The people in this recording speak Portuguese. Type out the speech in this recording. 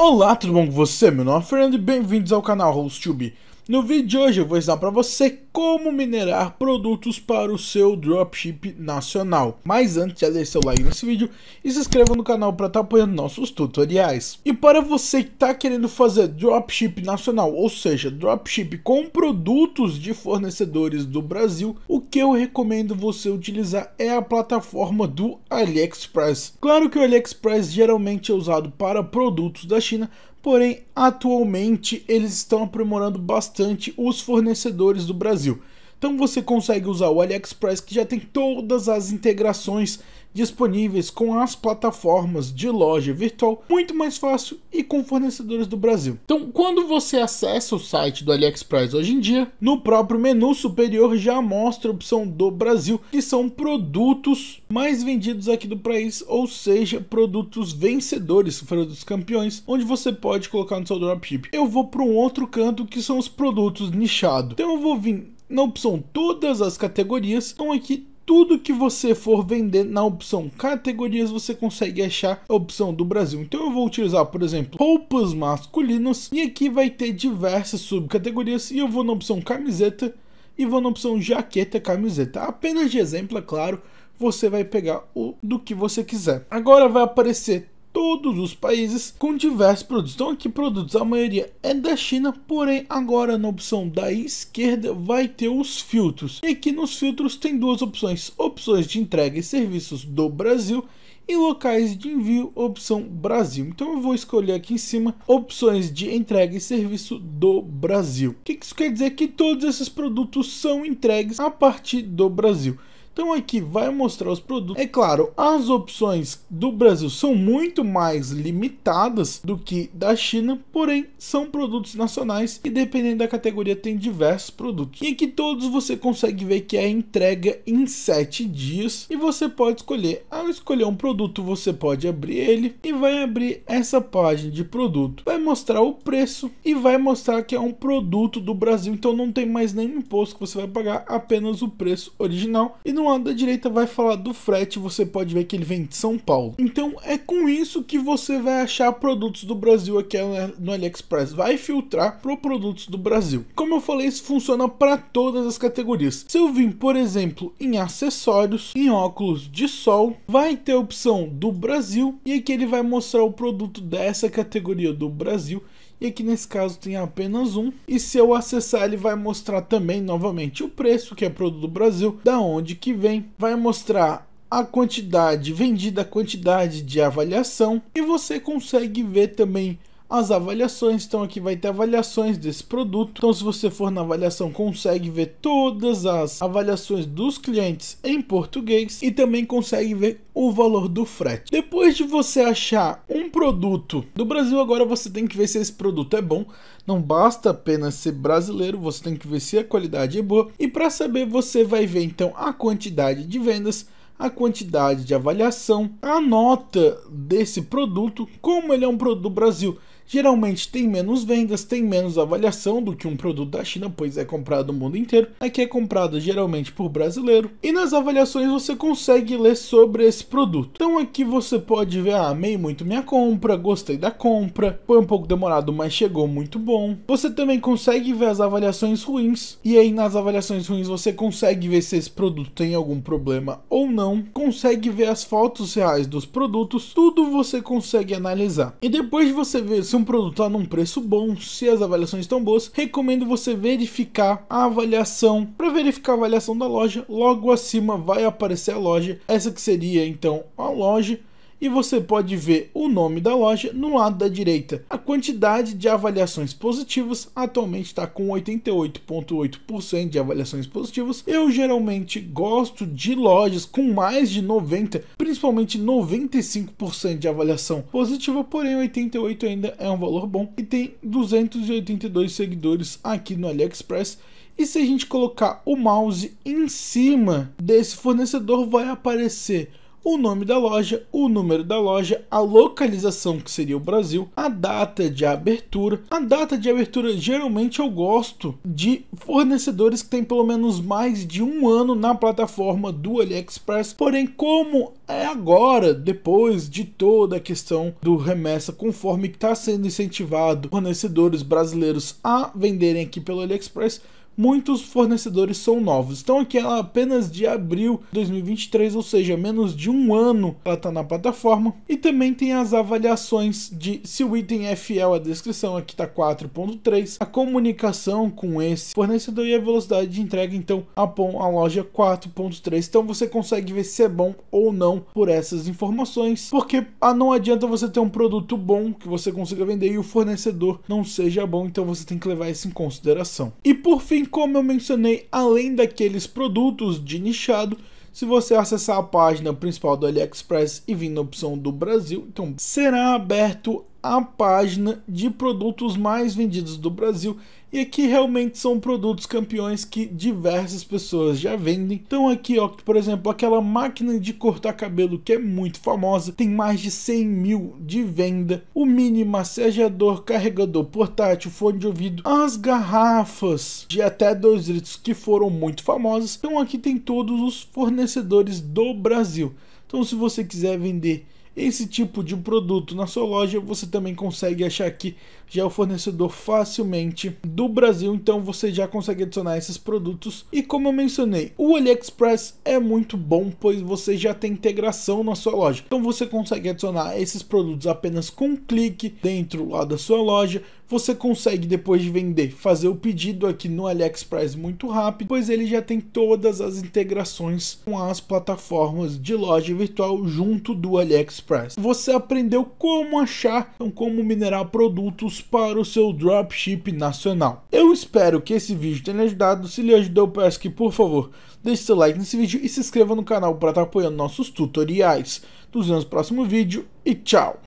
Olá, tudo bom com você? Meu nome é Fernando e bem-vindos ao canal HostTube. No vídeo de hoje eu vou ensinar para você como minerar produtos para o seu dropship nacional. Mas antes, já deixe seu like nesse vídeo e se inscreva no canal para estar tá apoiando nossos tutoriais. E para você que está querendo fazer dropship nacional, ou seja, dropship com produtos de fornecedores do Brasil, o que eu recomendo você utilizar é a plataforma do AliExpress. Claro que o AliExpress geralmente é usado para produtos da China, porém atualmente eles estão aprimorando bastante os fornecedores do Brasil. Brasil. Então você consegue usar o AliExpress que já tem todas as integrações disponíveis com as plataformas de loja virtual muito mais fácil e com fornecedores do Brasil. Então, quando você acessa o site do AliExpress hoje em dia, no próprio menu superior já mostra a opção do Brasil, que são produtos mais vendidos aqui do país, ou seja, produtos vencedores, produtos campeões, onde você pode colocar no seu dropship. Eu vou para um outro canto que são os produtos nichados. Então eu vou vir na opção todas as categorias, então aqui tudo que você for vender na opção categorias, você consegue achar a opção do Brasil. Então eu vou utilizar, por exemplo, roupas masculinas e aqui vai ter diversas subcategorias e eu vou na opção camiseta e vou na opção jaqueta camiseta. Apenas de exemplo, é claro, você vai pegar o do que você quiser. Agora vai aparecer todos os países com diversos produtos. Então aqui produtos, a maioria é da China, porém agora na opção da esquerda vai ter os filtros. E aqui nos filtros tem duas opções, opções de entrega e serviços do Brasil e locais de envio, opção Brasil. Então eu vou escolher aqui em cima opções de entrega e serviço do Brasil. O que isso quer dizer? Que todos esses produtos são entregues a partir do Brasil. Então aqui vai mostrar os produtos. É claro, as opções do Brasil são muito mais limitadas do que da China, porém são produtos nacionais e dependendo da categoria tem diversos produtos. E aqui todos você consegue ver que é entrega em 7 dias e você pode escolher. Ao escolher um produto você pode abrir ele e vai abrir essa página de produto. Vai mostrar o preço e vai mostrar que é um produto do Brasil, então não tem mais nenhum imposto que você vai pagar, apenas o preço original e não lado da direita vai falar do frete, você pode ver que ele vem de São Paulo. Então é com isso que você vai achar produtos do Brasil aqui no AliExpress, vai filtrar para produtos do Brasil. Como eu falei, isso funciona para todas as categorias. Se eu vim, por exemplo, em acessórios, em óculos de sol, vai ter a opção do Brasil e aqui ele vai mostrar o produto dessa categoria do Brasil e aqui nesse caso tem apenas um. E se eu acessar, ele vai mostrar também novamente o preço, que é produto do Brasil, da onde que vem, vai mostrar a quantidade vendida, a quantidade de avaliação e você consegue ver também as avaliações. Então aqui vai ter avaliações desse produto. Então se você for na avaliação consegue ver todas as avaliações dos clientes em português e também consegue ver o valor do frete. Depois de você achar um produto do Brasil, agora você tem que ver se esse produto é bom. Não basta apenas ser brasileiro, você tem que ver se a qualidade é boa. E para saber, você vai ver então a quantidade de vendas a quantidade de avaliação, a nota desse produto, como ele é um produto do Brasil. Geralmente tem menos vendas, tem menos avaliação do que um produto da China, pois é comprado no mundo inteiro. Aqui é comprado geralmente por brasileiro. E nas avaliações você consegue ler sobre esse produto. Então aqui você pode ver, ah, amei muito minha compra, gostei da compra, foi um pouco demorado, mas chegou muito bom. Você também consegue ver as avaliações ruins. E aí nas avaliações ruins você consegue ver se esse produto tem algum problema ou não não consegue ver as fotos reais dos produtos, tudo você consegue analisar. E depois de você ver se um produto está num preço bom, se as avaliações estão boas, recomendo você verificar a avaliação. Para verificar a avaliação da loja, logo acima vai aparecer a loja. Essa que seria então a loja e você pode ver o nome da loja no lado da direita. A quantidade de avaliações positivas atualmente está com 88,8% de avaliações positivas. Eu geralmente gosto de lojas com mais de 90, principalmente 95% de avaliação positiva, porém 88 ainda é um valor bom e tem 282 seguidores aqui no AliExpress. E se a gente colocar o mouse em cima desse fornecedor, vai aparecer o nome da loja, o número da loja, a localização que seria o Brasil, a data de abertura. A data de abertura geralmente eu gosto de fornecedores que têm pelo menos mais de um ano na plataforma do AliExpress. Porém, como é agora, depois de toda a questão do remessa, conforme está sendo incentivado fornecedores brasileiros a venderem aqui pelo AliExpress muitos fornecedores são novos. Então aqui ela apenas de abril de 2023, ou seja, menos de um ano ela está na plataforma. E também tem as avaliações de se o item é fiel à descrição, aqui está 4.3, a comunicação com esse fornecedor e a velocidade de entrega, então a, a loja 4.3. Então você consegue ver se é bom ou não por essas informações, porque ah, não adianta você ter um produto bom que você consiga vender e o fornecedor não seja bom, então você tem que levar isso em consideração. E por fim, como eu mencionei, além daqueles produtos de nichado, se você acessar a página principal do AliExpress e vir na opção do Brasil, então será aberto a página de produtos mais vendidos do Brasil e aqui realmente são produtos campeões que diversas pessoas já vendem. Então aqui, ó, por exemplo, aquela máquina de cortar cabelo que é muito famosa, tem mais de 100 mil de venda. O mini massageador, carregador portátil, fone de ouvido, as garrafas de até 2 litros que foram muito famosas. Então aqui tem todos os fornecedores do Brasil. Então se você quiser vender esse tipo de produto na sua loja, você também consegue achar aqui já é o fornecedor facilmente do Brasil, então você já consegue adicionar esses produtos. E como eu mencionei, o AliExpress é muito bom, pois você já tem integração na sua loja. Então você consegue adicionar esses produtos apenas com um clique dentro lá da sua loja, você consegue depois de vender fazer o pedido aqui no AliExpress muito rápido, pois ele já tem todas as integrações com as plataformas de loja virtual junto do AliExpress. Você aprendeu como achar, então como minerar produtos para o seu dropship nacional. Eu espero que esse vídeo tenha ajudado. Se lhe ajudou, peço que por favor deixe seu like nesse vídeo e se inscreva no canal para estar apoiando nossos tutoriais. Nos vemos no próximo vídeo e tchau!